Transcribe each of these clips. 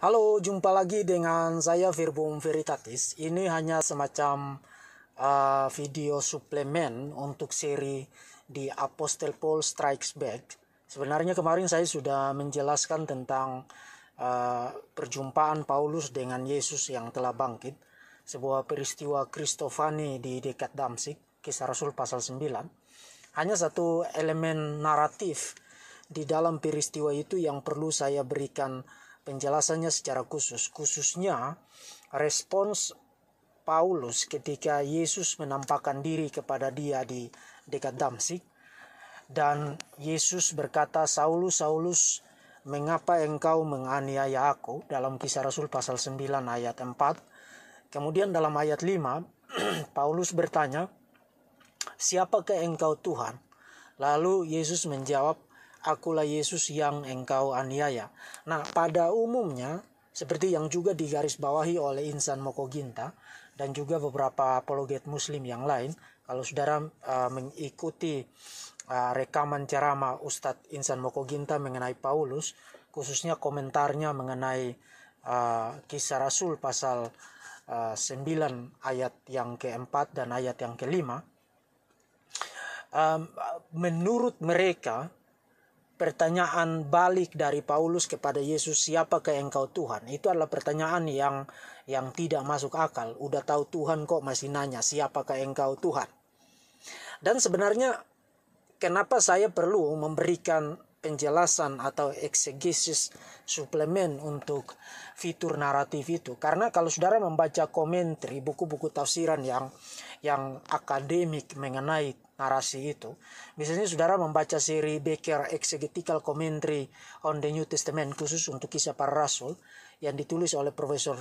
Halo, jumpa lagi dengan saya Virbum Veritatis. Ini hanya semacam uh, video suplemen untuk seri di Apostle Paul Strikes Back. Sebenarnya kemarin saya sudah menjelaskan tentang uh, perjumpaan Paulus dengan Yesus yang telah bangkit, sebuah peristiwa Kristofani di dekat Damsik, kisah Rasul pasal 9. Hanya satu elemen naratif di dalam peristiwa itu yang perlu saya berikan penjelasannya secara khusus, khususnya respons Paulus ketika Yesus menampakkan diri kepada dia di dekat Damsik dan Yesus berkata Saulus Saulus mengapa engkau menganiaya aku dalam kisah Rasul pasal 9 ayat 4 kemudian dalam ayat 5 Paulus bertanya siapakah engkau Tuhan lalu Yesus menjawab akulah Yesus yang engkau aniaya. Nah, pada umumnya seperti yang juga digarisbawahi oleh Insan Mokoginta dan juga beberapa apologet muslim yang lain, kalau saudara uh, mengikuti uh, rekaman ceramah Ustadz Insan Mokoginta mengenai Paulus, khususnya komentarnya mengenai uh, kisah Rasul pasal uh, 9 ayat yang keempat dan ayat yang kelima, um, menurut mereka pertanyaan balik dari Paulus kepada Yesus, siapakah engkau Tuhan? Itu adalah pertanyaan yang yang tidak masuk akal. Udah tahu Tuhan kok masih nanya, siapakah engkau Tuhan? Dan sebenarnya kenapa saya perlu memberikan penjelasan atau eksegesis suplemen untuk fitur naratif itu karena kalau saudara membaca komentar buku-buku tafsiran yang yang akademik mengenai narasi itu. misalnya saudara membaca seri Baker Exegetical Commentary on the New Testament khusus untuk kisah para rasul yang ditulis oleh Profesor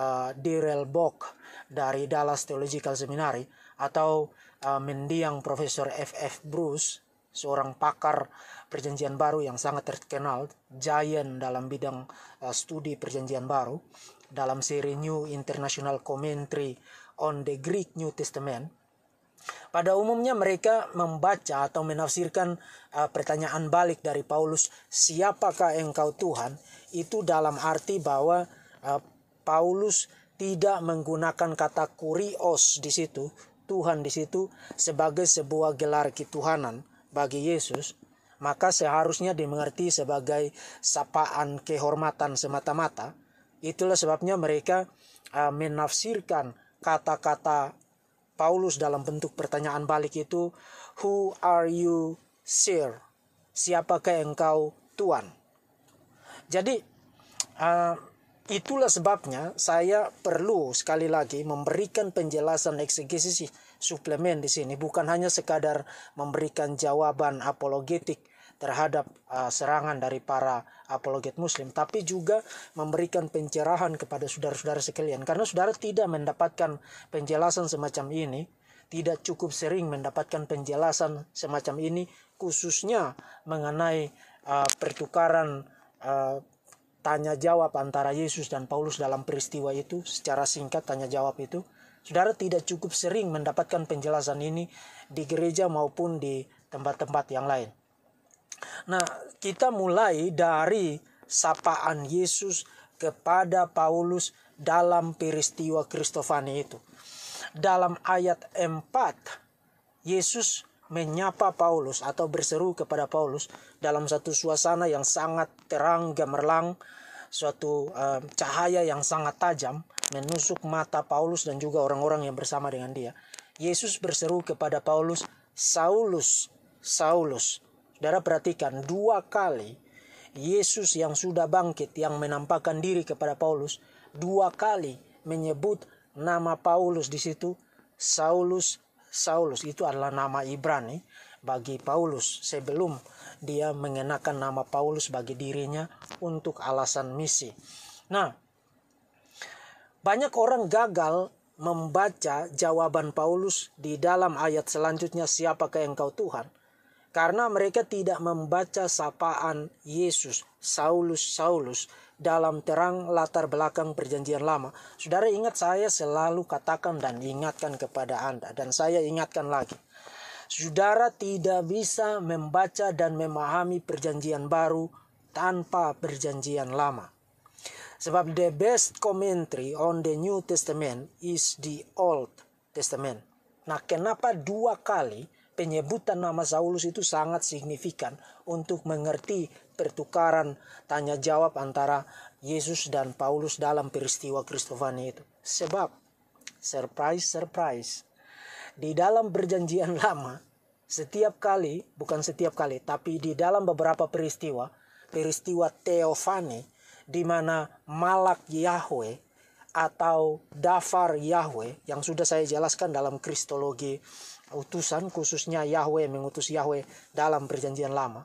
uh, eh, Daryl Bock dari Dallas Theological Seminary atau uh, eh, mendiang Profesor F.F. Bruce seorang pakar perjanjian baru yang sangat terkenal, giant dalam bidang uh, studi perjanjian baru, dalam seri New International Commentary on the Greek New Testament, pada umumnya mereka membaca atau menafsirkan uh, pertanyaan balik dari Paulus, "Siapakah engkau Tuhan?" itu dalam arti bahwa uh, Paulus tidak menggunakan kata kurios di situ, Tuhan di situ sebagai sebuah gelar ketuhanan bagi Yesus, maka seharusnya dimengerti sebagai sapaan kehormatan semata-mata. Itulah sebabnya mereka uh, menafsirkan kata-kata Paulus dalam bentuk pertanyaan balik itu Who are you, sir? Siapakah engkau, Tuhan? Jadi uh, itulah sebabnya saya perlu sekali lagi memberikan penjelasan eksegesis suplemen di sini bukan hanya sekadar memberikan jawaban apologetik terhadap uh, serangan dari para apologet muslim tapi juga memberikan pencerahan kepada saudara-saudara sekalian karena saudara tidak mendapatkan penjelasan semacam ini tidak cukup sering mendapatkan penjelasan semacam ini khususnya mengenai uh, pertukaran uh, tanya jawab antara Yesus dan Paulus dalam peristiwa itu secara singkat tanya jawab itu saudara tidak cukup sering mendapatkan penjelasan ini di gereja maupun di tempat-tempat yang lain Nah, kita mulai dari sapaan Yesus kepada Paulus dalam peristiwa Kristofani itu. Dalam ayat 4, Yesus menyapa Paulus atau berseru kepada Paulus dalam satu suasana yang sangat terang gemerlang, suatu um, cahaya yang sangat tajam menusuk mata Paulus dan juga orang-orang yang bersama dengan dia. Yesus berseru kepada Paulus, "Saulus, Saulus, Saudara perhatikan dua kali Yesus yang sudah bangkit yang menampakkan diri kepada Paulus dua kali menyebut nama Paulus di situ Saulus Saulus itu adalah nama Ibrani bagi Paulus sebelum dia mengenakan nama Paulus bagi dirinya untuk alasan misi. Nah, banyak orang gagal membaca jawaban Paulus di dalam ayat selanjutnya siapakah engkau Tuhan? karena mereka tidak membaca sapaan Yesus, Saulus, Saulus dalam terang latar belakang perjanjian lama. Saudara ingat saya selalu katakan dan ingatkan kepada Anda dan saya ingatkan lagi. Saudara tidak bisa membaca dan memahami perjanjian baru tanpa perjanjian lama. Sebab the best commentary on the New Testament is the Old Testament. Nah, kenapa dua kali penyebutan nama Saulus itu sangat signifikan untuk mengerti pertukaran tanya jawab antara Yesus dan Paulus dalam peristiwa Kristofani itu. Sebab, surprise, surprise, di dalam perjanjian lama, setiap kali, bukan setiap kali, tapi di dalam beberapa peristiwa, peristiwa Teofani, di mana Malak Yahweh atau Dafar Yahweh yang sudah saya jelaskan dalam Kristologi utusan khususnya Yahweh mengutus Yahweh dalam perjanjian lama.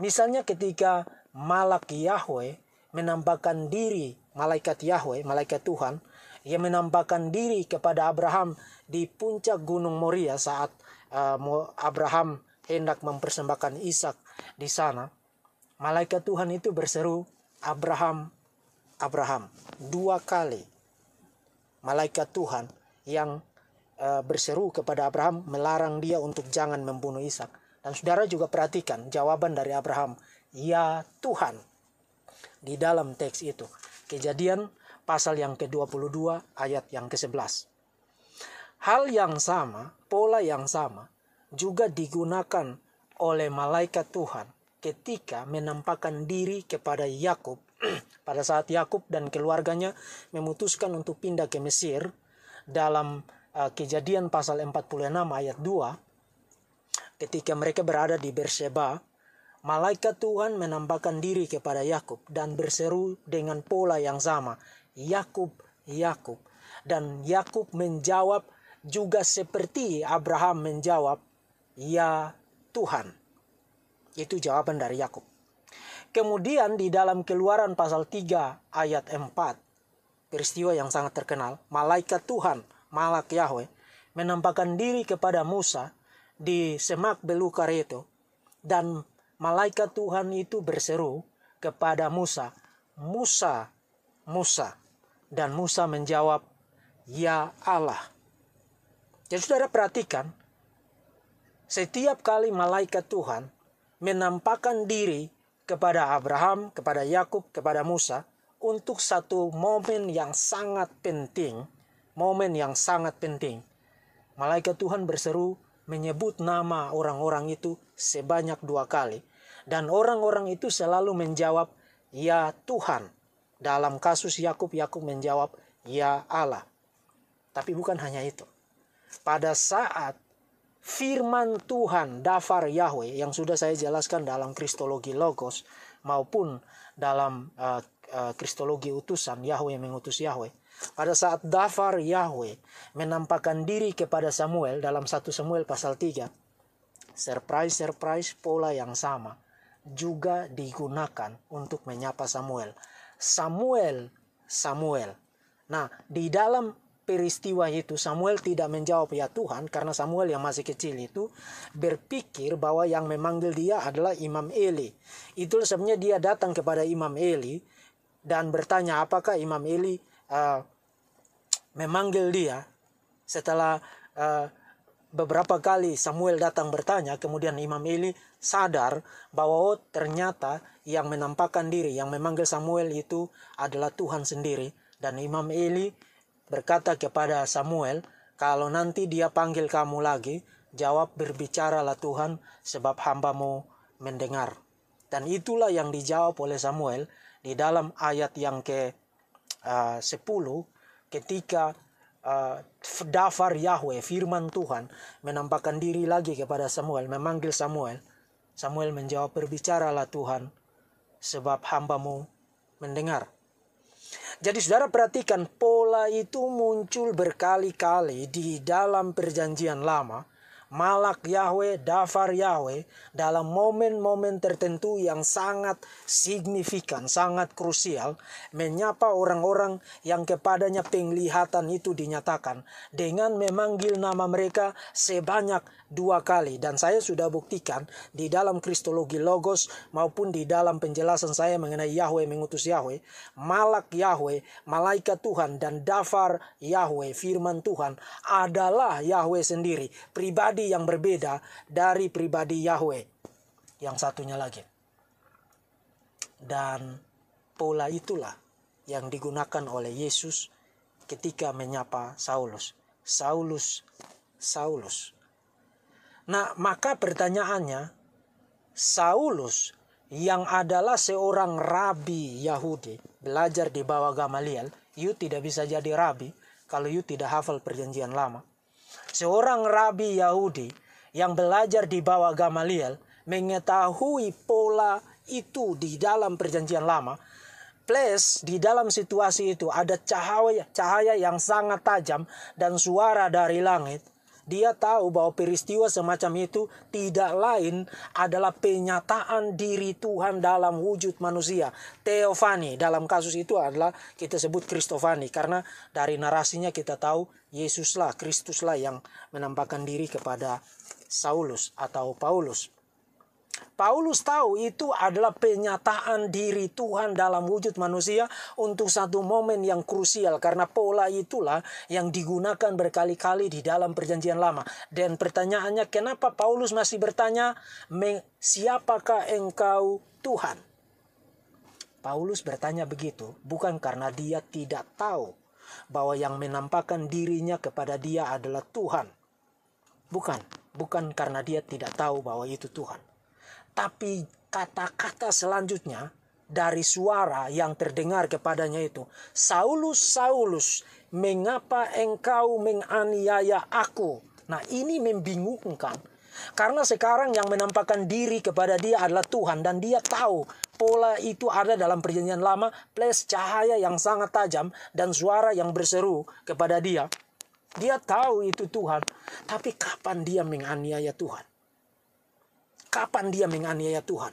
Misalnya ketika malak Yahweh menambahkan diri malaikat Yahweh, malaikat Tuhan, ia menambahkan diri kepada Abraham di puncak gunung Moria saat eh, Abraham hendak mempersembahkan Ishak di sana. Malaikat Tuhan itu berseru, "Abraham, Abraham." Dua kali malaikat Tuhan yang Eh, berseru kepada Abraham melarang dia untuk jangan membunuh Ishak. Dan saudara juga perhatikan jawaban dari Abraham, "Ya Tuhan." Di dalam teks itu, Kejadian pasal yang ke-22 ayat yang ke-11. Hal yang sama, pola yang sama juga digunakan oleh malaikat Tuhan ketika menampakkan diri kepada Yakub pada saat Yakub dan keluarganya memutuskan untuk pindah ke Mesir dalam Eh, kejadian pasal 46 ayat 2 ketika mereka berada di Beersheba malaikat Tuhan menampakkan diri kepada Yakub dan berseru dengan pola yang sama Yakub Yakub dan Yakub menjawab juga seperti Abraham menjawab ya Tuhan itu jawaban dari Yakub Kemudian di dalam keluaran pasal 3 ayat 4, peristiwa yang sangat terkenal, malaikat Tuhan malak Yahweh menampakkan diri kepada Musa di semak belukar itu, dan malaikat Tuhan itu berseru kepada Musa, Musa, Musa. Dan Musa menjawab, Ya Allah. Jadi saudara perhatikan, setiap kali malaikat Tuhan menampakkan diri kepada Abraham, kepada Yakub, kepada Musa untuk satu momen yang sangat penting momen yang sangat penting. Malaikat Tuhan berseru menyebut nama orang-orang itu sebanyak dua kali. Dan orang-orang itu selalu menjawab, Ya Tuhan. Dalam kasus Yakub, Yakub menjawab, Ya Allah. Tapi bukan hanya itu. Pada saat firman Tuhan, dafar Yahweh, yang sudah saya jelaskan dalam Kristologi Logos, maupun dalam uh, uh, Kristologi utusan, Yahweh mengutus Yahweh, pada saat Dafar Yahweh menampakkan diri kepada Samuel dalam satu Samuel pasal 3, surprise-surprise pola yang sama juga digunakan untuk menyapa Samuel. Samuel, Samuel. Nah, di dalam peristiwa itu Samuel tidak menjawab ya Tuhan karena Samuel yang masih kecil itu berpikir bahwa yang memanggil dia adalah Imam Eli. Itu sebenarnya dia datang kepada Imam Eli dan bertanya apakah Imam Eli Eh, memanggil dia setelah uh, beberapa kali Samuel datang bertanya, kemudian Imam Eli sadar bahwa oh, ternyata yang menampakkan diri, yang memanggil Samuel itu adalah Tuhan sendiri. Dan Imam Eli berkata kepada Samuel, kalau nanti dia panggil kamu lagi, jawab berbicaralah Tuhan sebab hambamu mendengar. Dan itulah yang dijawab oleh Samuel di dalam ayat yang ke 10 ah, ketika uh, Dafar Yahweh firman Tuhan menampakkan diri lagi kepada Samuel memanggil Samuel Samuel menjawab berbicaralah Tuhan sebab hambamu mendengar jadi saudara perhatikan pola itu muncul berkali-kali di dalam perjanjian lama malak Yahweh, dafar Yahweh dalam momen-momen tertentu yang sangat signifikan, sangat krusial, menyapa orang-orang yang kepadanya penglihatan itu dinyatakan dengan memanggil nama mereka sebanyak dua kali. Dan saya sudah buktikan di dalam Kristologi Logos maupun di dalam penjelasan saya mengenai Yahweh mengutus Yahweh, malak Yahweh, malaikat Tuhan dan dafar Yahweh, firman Tuhan adalah Yahweh sendiri, pribadi pribadi yang berbeda dari pribadi Yahweh yang satunya lagi. Dan pola itulah yang digunakan oleh Yesus ketika menyapa Saulus. Saulus, Saulus. Nah, maka pertanyaannya, Saulus yang adalah seorang rabi Yahudi, belajar di bawah Gamaliel, you tidak bisa jadi rabi kalau you tidak hafal perjanjian lama seorang rabi Yahudi yang belajar di bawah Gamaliel mengetahui pola itu di dalam perjanjian lama plus di dalam situasi itu ada cahaya cahaya yang sangat tajam dan suara dari langit dia tahu bahwa peristiwa semacam itu tidak lain adalah penyataan diri Tuhan dalam wujud manusia. Teofani dalam kasus itu adalah kita sebut Kristofani karena dari narasinya kita tahu Yesuslah, Kristuslah yang menampakkan diri kepada Saulus atau Paulus. Paulus tahu itu adalah penyataan diri Tuhan dalam wujud manusia untuk satu momen yang krusial karena pola itulah yang digunakan berkali-kali di dalam perjanjian lama. Dan pertanyaannya kenapa Paulus masih bertanya siapakah engkau Tuhan? Paulus bertanya begitu bukan karena dia tidak tahu bahwa yang menampakkan dirinya kepada dia adalah Tuhan. Bukan, bukan karena dia tidak tahu bahwa itu Tuhan tapi kata-kata selanjutnya dari suara yang terdengar kepadanya itu, Saulus, Saulus, mengapa engkau menganiaya aku? Nah ini membingungkan. Karena sekarang yang menampakkan diri kepada dia adalah Tuhan dan dia tahu pola itu ada dalam perjanjian lama plus cahaya yang sangat tajam dan suara yang berseru kepada dia. Dia tahu itu Tuhan, tapi kapan dia menganiaya Tuhan? kapan dia menganiaya Tuhan.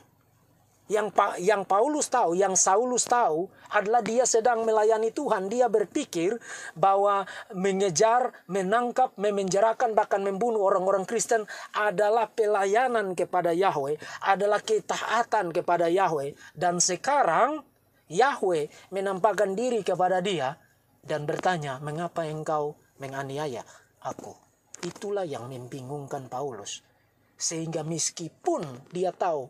Yang pa, yang Paulus tahu, yang Saulus tahu adalah dia sedang melayani Tuhan. Dia berpikir bahwa mengejar, menangkap, memenjarakan bahkan membunuh orang-orang Kristen adalah pelayanan kepada Yahweh, adalah ketaatan kepada Yahweh. Dan sekarang Yahweh menampakkan diri kepada dia dan bertanya, "Mengapa engkau menganiaya aku?" Itulah yang membingungkan Paulus sehingga meskipun dia tahu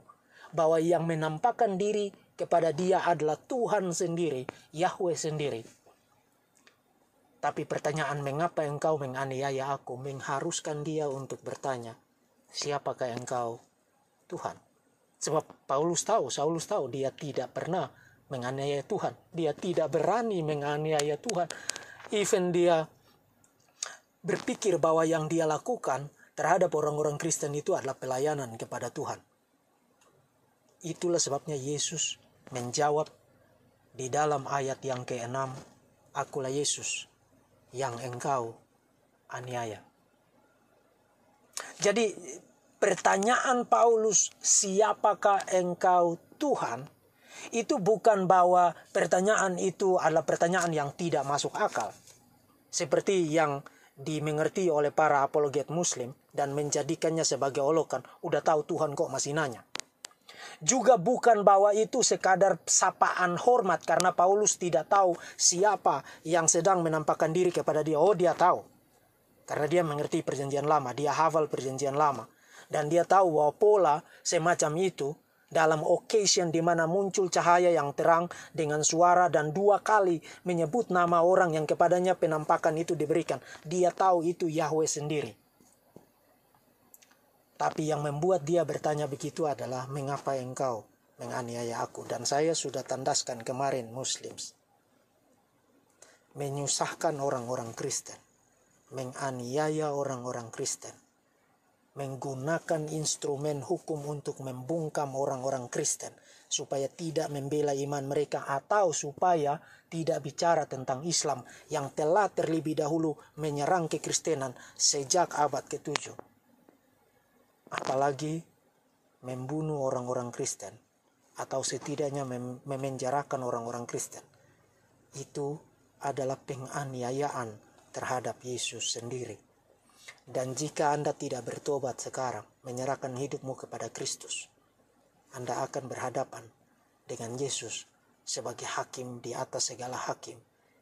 bahwa yang menampakkan diri kepada dia adalah Tuhan sendiri, Yahweh sendiri. Tapi pertanyaan mengapa engkau menganiaya aku mengharuskan dia untuk bertanya, siapakah engkau? Tuhan. Sebab Paulus tahu, Saulus tahu dia tidak pernah menganiaya Tuhan. Dia tidak berani menganiaya Tuhan. Even dia berpikir bahwa yang dia lakukan terhadap orang-orang Kristen itu adalah pelayanan kepada Tuhan. Itulah sebabnya Yesus menjawab di dalam ayat yang ke-6, Akulah Yesus yang engkau aniaya. Jadi pertanyaan Paulus, siapakah engkau Tuhan? Itu bukan bahwa pertanyaan itu adalah pertanyaan yang tidak masuk akal. Seperti yang dimengerti oleh para apologet muslim dan menjadikannya sebagai olokan, udah tahu Tuhan kok masih nanya. Juga bukan bahwa itu sekadar sapaan hormat karena Paulus tidak tahu siapa yang sedang menampakkan diri kepada dia. Oh dia tahu. Karena dia mengerti perjanjian lama, dia hafal perjanjian lama. Dan dia tahu bahwa pola semacam itu dalam occasion di mana muncul cahaya yang terang dengan suara dan dua kali menyebut nama orang yang kepadanya penampakan itu diberikan. Dia tahu itu Yahweh sendiri. Tapi yang membuat dia bertanya begitu adalah mengapa engkau menganiaya aku dan saya sudah tandaskan kemarin muslims menyusahkan orang-orang Kristen menganiaya orang-orang Kristen menggunakan instrumen hukum untuk membungkam orang-orang Kristen supaya tidak membela iman mereka atau supaya tidak bicara tentang Islam yang telah terlebih dahulu menyerang kekristenan sejak abad ke-7. Apalagi membunuh orang-orang Kristen atau setidaknya mem memenjarakan orang-orang Kristen. Itu adalah penganiayaan terhadap Yesus sendiri. Dan jika Anda tidak bertobat sekarang, menyerahkan hidupmu kepada Kristus, Anda akan berhadapan dengan Yesus sebagai hakim di atas segala hakim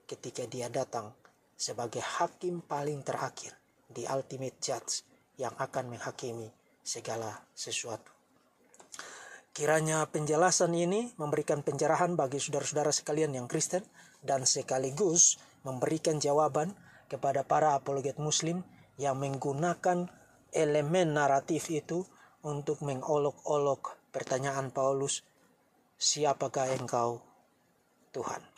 ketika dia datang sebagai hakim paling terakhir di ultimate judge yang akan menghakimi segala sesuatu. Kiranya penjelasan ini memberikan pencerahan bagi saudara-saudara sekalian yang Kristen dan sekaligus memberikan jawaban kepada para apologet muslim yang menggunakan elemen naratif itu untuk mengolok-olok pertanyaan Paulus, siapakah engkau Tuhan?